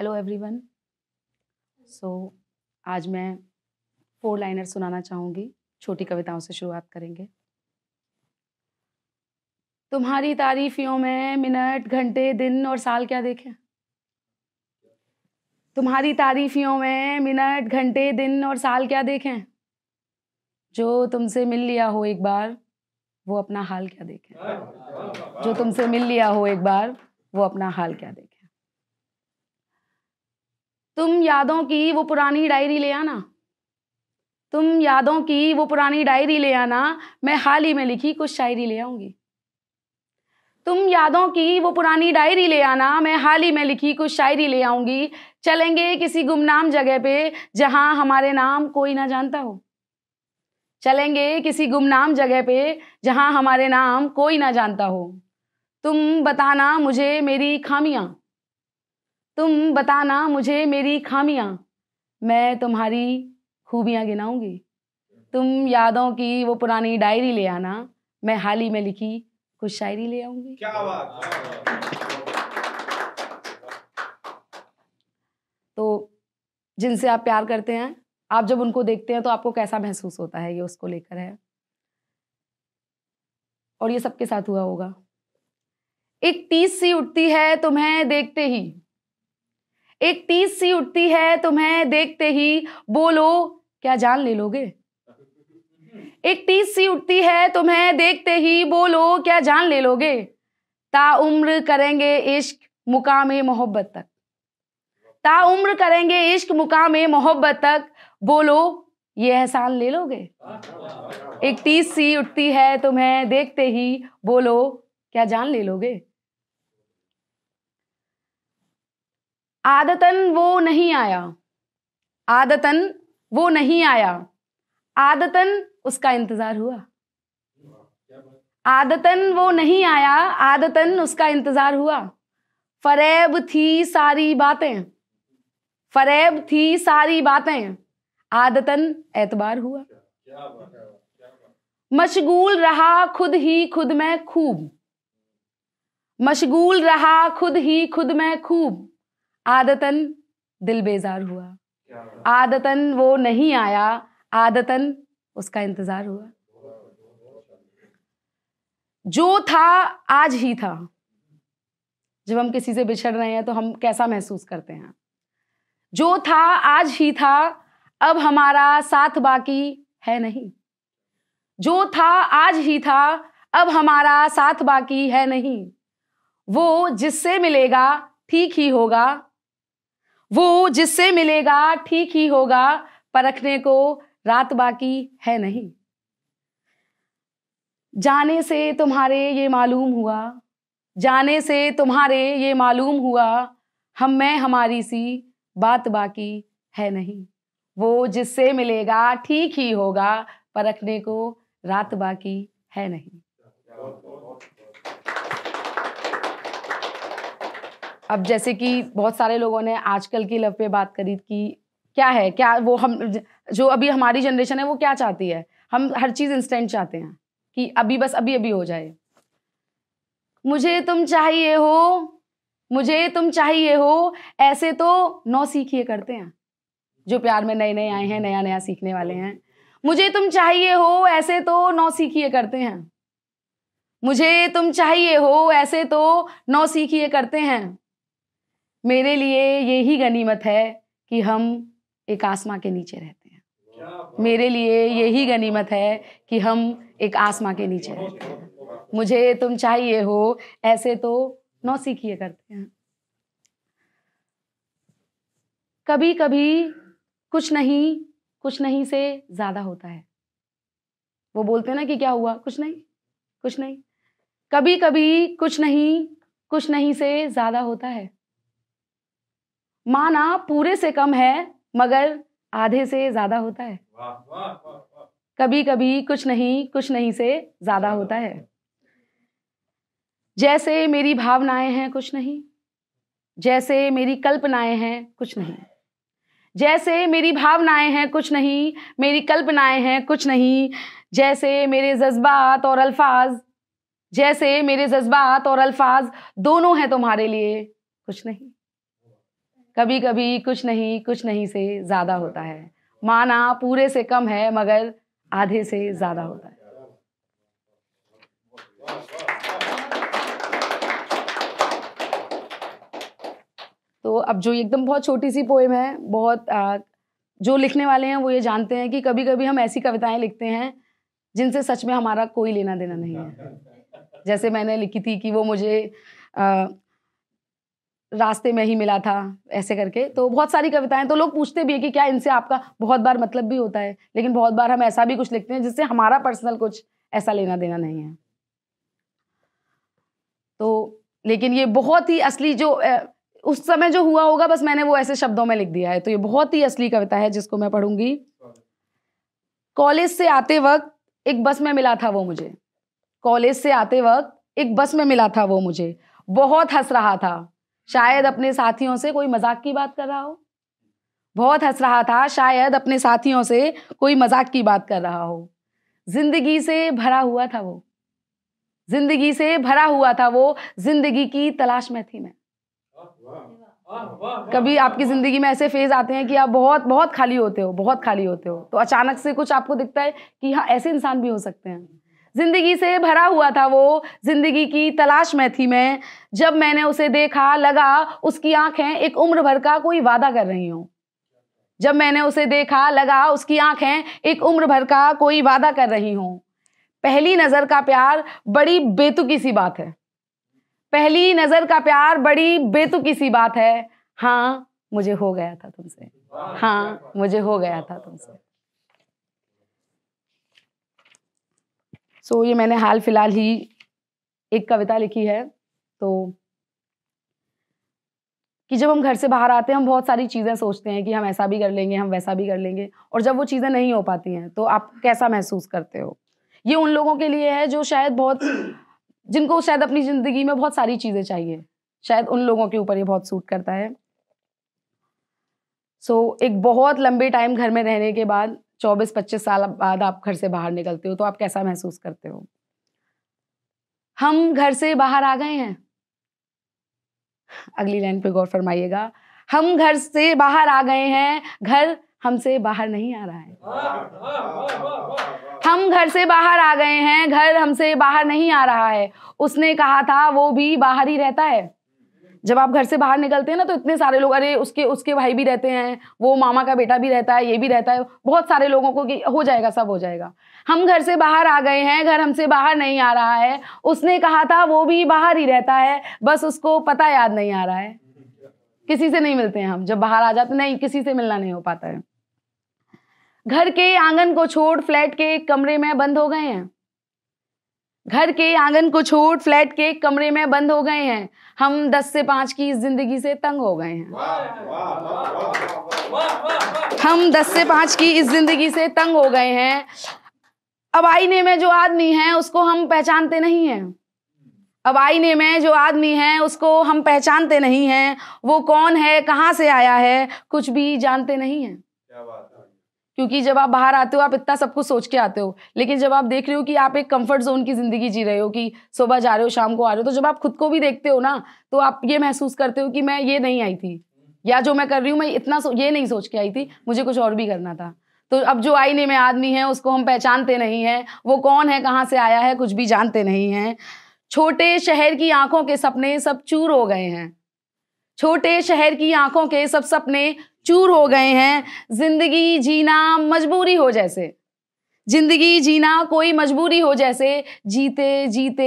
hello everyone so आज मैं four liner सुनाना चाहूँगी छोटी कविताओं से शुरुआत करेंगे तुम्हारी तारीफियों में मिनट घंटे दिन और साल क्या देखें तुम्हारी तारीफियों में मिनट घंटे दिन और साल क्या देखें जो तुमसे मिल लिया हो एक बार वो अपना हाल क्या देखें जो तुमसे मिल लिया हो एक बार वो अपना हाल क्या देखें तुम यादों की वो पुरानी डायरी ले आना तुम यादों की वो पुरानी डायरी ले आना मैं हाल ही में लिखी कुछ शायरी ले आऊंगी तुम यादों की वो पुरानी डायरी ले आना मैं हाल ही में लिखी कुछ शायरी ले आऊंगी चलेंगे किसी गुमनाम जगह पे जहाँ हमारे नाम कोई ना जानता हो चलेंगे किसी गुमनाम जगह पे जहाँ हमारे नाम कोई ना जानता हो तुम बताना मुझे मेरी खामियाँ तुम बताना मुझे मेरी खामियां मैं तुम्हारी खूबियां गिनाऊंगी तुम यादों की वो पुरानी डायरी ले आना मैं हाल ही में लिखी कुछ शायरी ले आऊंगी क्या बात तो जिनसे आप प्यार करते हैं आप जब उनको देखते हैं तो आपको कैसा महसूस होता है ये उसको लेकर है और ये सबके साथ हुआ होगा एक टीस सी उठती है तुम्हें देखते ही एक तीस सी उठती है तुम्हें देखते ही बोलो क्या जान ले लोगे एक तीस सी उठती है तुम्हें देखते ही बोलो क्या जान ले लोगे ताउम्र करेंगे इश्क मुकाम मोहब्बत तक ताउम्र करेंगे इश्क मुकाम मोहब्बत तक बोलो ये एहसान ले लोगे एक तीस सी उठती है तुम्हें देखते ही बोलो क्या जान ले लोगे आदतन वो नहीं आया आदतन वो नहीं आया आदतन उसका इंतज़ार हुआ आदतन वो नहीं आया आदतन उसका इंतज़ार हुआ फरेब थी सारी बातें फरेब थी सारी बातें आदतन एतबार हुआ मशगूल रहा खुद ही खुद में खूब मशगूल रहा खुद ही खुद में खूब आदतन दिल बेजार हुआ आदतन वो नहीं आया आदतन उसका इंतजार हुआ जो था आज ही था जब हम किसी से बिछड़ रहे हैं तो हम कैसा महसूस करते हैं जो था आज ही था अब हमारा साथ बाकी है नहीं जो था आज ही था अब हमारा साथ बाकी है नहीं वो जिससे मिलेगा ठीक ही होगा वो जिससे मिलेगा ठीक ही होगा परखने को रात बाकी है नहीं जाने से तुम्हारे ये मालूम हुआ जाने से तुम्हारे ये मालूम हुआ हम मैं हमारी सी बात बाकी है नहीं वो जिससे मिलेगा ठीक ही होगा परखने को रात बाकी है नहीं अब जैसे कि बहुत सारे लोगों ने आजकल की लव पे बात करी कि क्या है क्या वो हम जो अभी हमारी जनरेशन है वो क्या चाहती है हम हर चीज़ इंस्टेंट चाहते हैं कि अभी बस अभी अभी हो जाए मुझे तुम चाहिए हो मुझे तुम चाहिए हो ऐसे तो नौ सीखिए करते हैं जो प्यार में नए नए आए हैं नया नया सीखने वाले हैं मुझे तुम चाहिए हो ऐसे तो नौ सीखिए करते हैं मुझे तुम चाहिए हो ऐसे तो नौ सीखिए करते हैं मेरे लिए यही गनीमत है कि हम एक आसमा के नीचे रहते हैं मेरे लिए यही गनीमत है कि हम एक आसमा के नीचे रहते हैं मुझे तुम चाहिए हो ऐसे तो नौ सीखिए करते हैं कभी कभी कुछ नहीं कुछ नहीं से ज़्यादा होता है वो बोलते हैं ना कि क्या हुआ कुछ नहीं कुछ नहीं कभी कभी कुछ नहीं कुछ नहीं से ज़्यादा होता है माना पूरे से कम है मगर आधे से ज्यादा होता है वाह, वाह, वाह, कभी कभी कुछ नहीं कुछ नहीं से ज्यादा होता है जैसे मेरी भावनाएं हैं कुछ नहीं जैसे मेरी कल्पनाएं हैं कुछ नहीं जैसे मेरी भावनाएं हैं कुछ नहीं मेरी कल्पनाएं हैं कुछ नहीं जैसे मेरे जज्बात और अल्फाज जैसे मेरे जज्बात और अल्फाज दोनों हैं तुम्हारे लिए कुछ नहीं कभी कभी कुछ नहीं कुछ नहीं से ज़्यादा होता है माना पूरे से कम है मगर आधे से ज़्यादा होता है तो अब जो एकदम बहुत छोटी सी पोएम है बहुत आ, जो लिखने वाले हैं वो ये जानते हैं कि कभी कभी हम ऐसी कविताएं लिखते हैं जिनसे सच में हमारा कोई लेना देना नहीं है जैसे मैंने लिखी थी कि वो मुझे आ, रास्ते में ही मिला था ऐसे करके तो बहुत सारी कविताएं तो लोग पूछते भी है कि क्या इनसे आपका बहुत बार मतलब भी होता है लेकिन बहुत बार हम ऐसा भी कुछ लिखते हैं जिससे हमारा पर्सनल कुछ ऐसा लेना देना नहीं है तो लेकिन ये बहुत ही असली जो उस समय जो हुआ होगा बस मैंने वो ऐसे शब्दों में लिख दिया है तो ये बहुत ही असली कविता है जिसको मैं पढ़ूंगी कॉलेज से आते वक्त एक बस में मिला था वो मुझे कॉलेज से आते वक्त एक बस में मिला था वो मुझे बहुत हंस रहा था शायद अपने साथियों से कोई मजाक की बात कर रहा हो बहुत हंस रहा था शायद अपने साथियों से कोई मजाक की बात कर रहा हो जिंदगी से भरा हुआ था वो जिंदगी से भरा हुआ था वो जिंदगी की तलाश में थी मैं कभी आपकी जिंदगी में ऐसे फेज आते हैं कि आप बहुत बहुत खाली होते हो बहुत खाली होते हो तो अचानक से कुछ आपको दिखता है कि हाँ ऐसे इंसान भी हो सकते हैं ज़िंदगी से भरा हुआ था वो ज़िंदगी की तलाश में थी मैं जब मैंने उसे देखा लगा उसकी आंखें एक उम्र भर का कोई वादा कर रही हूँ जब मैंने उसे देखा लगा उसकी आंखें एक उम्र भर का कोई वादा कर रही हूँ पहली नज़र का प्यार बड़ी बेतुकी सी बात है पहली नज़र का प्यार बड़ी बेतुकी सी बात है हाँ मुझे हो गया था तुमसे हाँ मुझे हो गया था तुमसे सो तो ये मैंने हाल फिलहाल ही एक कविता लिखी है तो कि जब हम घर से बाहर आते हैं हम बहुत सारी चीज़ें सोचते हैं कि हम ऐसा भी कर लेंगे हम वैसा भी कर लेंगे और जब वो चीज़ें नहीं हो पाती हैं तो आप कैसा महसूस करते हो ये उन लोगों के लिए है जो शायद बहुत जिनको शायद अपनी ज़िंदगी में बहुत सारी चीज़ें चाहिए शायद उन लोगों के ऊपर ये बहुत सूट करता है सो so, एक बहुत लंबे टाइम घर में रहने के बाद चौबीस पच्चीस साल बाद आप घर से बाहर निकलते हो तो आप कैसा महसूस करते हो हम घर से बाहर आ गए हैं अगली लाइन पे गौर फरमाइएगा हम घर से बाहर आ गए हैं घर हमसे बाहर नहीं आ रहा है हम घर से बाहर आ गए हैं घर हमसे बाहर नहीं आ रहा है उसने कहा था वो भी बाहर ही रहता है जब आप घर से बाहर निकलते हैं ना तो इतने सारे लोग अरे उसके उसके भाई भी रहते हैं वो मामा का बेटा भी रहता है ये भी रहता है बहुत सारे लोगों को कि हो जाएगा सब हो जाएगा हम घर से बाहर आ गए हैं घर हमसे बाहर नहीं आ रहा है उसने कहा था वो भी बाहर ही रहता है बस उसको पता याद नहीं आ रहा है किसी से नहीं मिलते हैं हम जब बाहर आ जाते नहीं किसी से मिलना नहीं हो पाता है घर के आंगन को छोड़ फ्लैट के कमरे में बंद हो गए हैं घर के आंगन को छोड़ फ्लैट के कमरे में बंद हो गए हैं हम दस से पांच की इस जिंदगी से तंग हो गए हैं हम दस से पांच की इस जिंदगी से तंग हो गए हैं अब आईने में जो आदमी है उसको हम पहचानते नहीं हैं अब आईने में जो आदमी है उसको हम पहचानते नहीं हैं वो कौन है कहाँ से आया है कुछ भी जानते नहीं है क्या बात क्योंकि जब आप बाहर आते हो आप इतना सब कुछ सोच के आते हो लेकिन जब आप देख रहे हो कि आप एक कंफर्ट जोन की ज़िंदगी जी रहे हो कि सुबह जा रहे हो शाम को आ रहे हो तो जब आप खुद को भी देखते हो ना तो आप ये महसूस करते हो कि मैं ये नहीं आई थी या जो मैं कर रही हूँ मैं इतना ये नहीं सोच के आई थी मुझे कुछ और भी करना था तो अब जो आईने में आदमी है उसको हम पहचानते नहीं हैं वो कौन है कहाँ से आया है कुछ भी जानते नहीं हैं छोटे शहर की आंखों के सपने सब चूर हो गए हैं छोटे शहर की आंखों के सब सपने चूर हो गए हैं जिंदगी जीना मजबूरी हो जैसे जिंदगी जीना कोई मजबूरी हो जैसे जीते जीते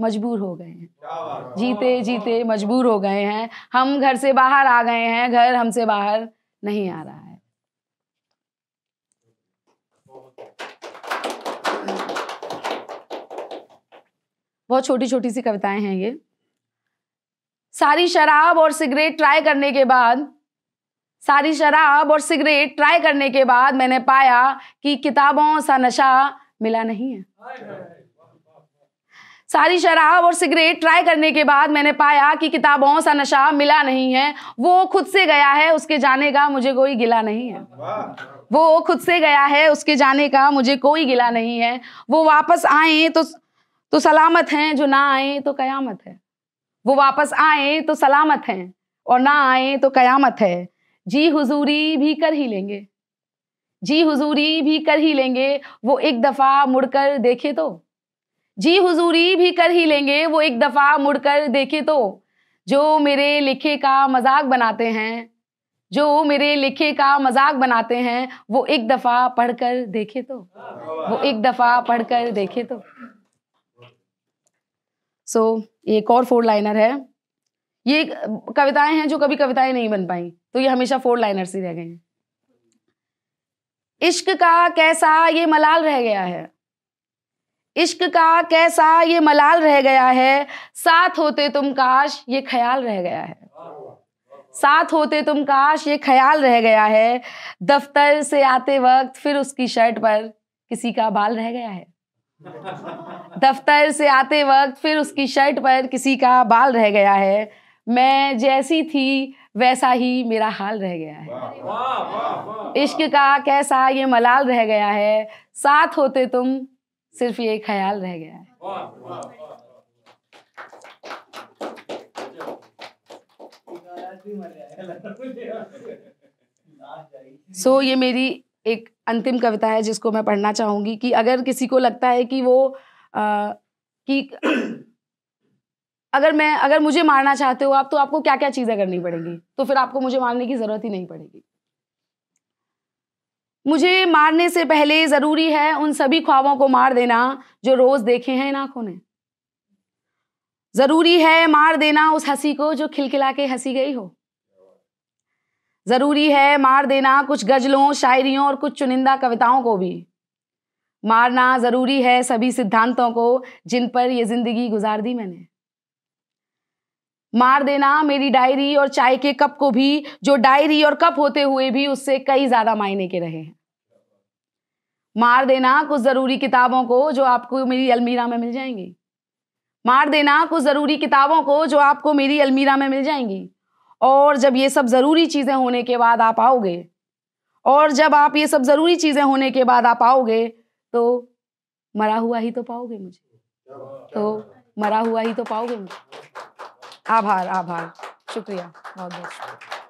मजबूर हो गए हैं जीते जीते मजबूर हो गए हैं हम घर से बाहर आ गए हैं घर हमसे बाहर नहीं आ रहा है बहुत छोटी छोटी सी कविताएं हैं ये सारी शराब और सिगरेट ट्राई करने के बाद सारी शराब और सिगरेट ट्राई करने के बाद मैंने पाया कि किताबों सा नशा मिला नहीं है सारी शराब और सिगरेट ट्राई करने के बाद मैंने पाया कि किताबों सा नशा मिला नहीं है वो खुद से गया है उसके जाने का मुझे कोई गिला नहीं है वो खुद से गया है उसके जाने का मुझे कोई गिला नहीं है वो वापस आए तो तो सलामत हैं जो ना आए तो कयामत है वो वापस आए तो सलामत हैं और ना आए तो कयामत है जी हुजूरी भी कर ही लेंगे जी हुजूरी भी कर ही लेंगे वो एक दफ़ा मुड़कर देखे तो जी हुजूरी भी कर ही लेंगे वो एक दफ़ा मुड़कर देखे तो जो मेरे लिखे का मजाक बनाते हैं जो मेरे लिखे का मजाक बनाते हैं वो एक दफ़ा पढ़कर देखे तो वो एक दफ़ा पढ़कर देखे तो सो so, एक और फोर लाइनर है ये कविताएं हैं जो कभी कविताएं नहीं बन पाई तो ये हमेशा फोर लाइनर्स ही रह गई इश्क का कैसा ये मलाल रह गया है इश्क का कैसा ये मलाल रह गया है साथ होते तुम काश ये ख्याल रह गया है साथ होते तुम काश ये ख्याल रह गया है दफ्तर से आते वक्त फिर उसकी शर्ट पर किसी का बाल रह गया है दफ्तर से आते वक्त फिर उसकी शर्ट पर किसी का बाल रह गया है मैं जैसी थी वैसा ही मेरा हाल रह गया है इश्क का कैसा ये मलाल रह गया है साथ होते तुम सिर्फ ये ख्याल रह गया है सो so, ये मेरी एक अंतिम कविता है जिसको मैं पढ़ना चाहूंगी कि अगर किसी को लगता है कि वो आ, कि अगर मैं अगर मुझे मारना चाहते हो आप तो आपको क्या क्या चीज़ें करनी पड़ेंगी तो फिर आपको मुझे मारने की ज़रूरत ही नहीं पड़ेगी मुझे मारने से पहले ज़रूरी है उन सभी ख्वाबों को मार देना जो रोज़ देखे हैं इन आंखों ने ज़रूरी है मार देना उस हंसी को जो खिलखिला के हंसी गई हो ज़रूरी है मार देना कुछ गज़लों शायरियों और कुछ चुनिंदा कविताओं को भी मारना ज़रूरी है सभी सिद्धांतों को जिन पर यह ज़िंदगी गुजार दी मैंने मार देना मेरी डायरी और चाय के कप को भी जो डायरी और कप होते हुए भी उससे कई ज़्यादा मायने के रहे हैं मार देना कुछ ज़रूरी किताबों को जो आपको मेरी अलमीरा में मिल जाएंगी मार देना कुछ ज़रूरी किताबों को जो आपको मेरी अलमीरा में मिल जाएंगी और जब ये सब ज़रूरी चीज़ें होने के बाद आप आओगे और जब आप ये सब ज़रूरी चीज़ें होने के बाद आप आओगे तो मरा हुआ ही तो पाओगे मुझे तो मरा हुआ ही तो पाओगे मुझे आभार आभार शुक्रिया बहुत बहुत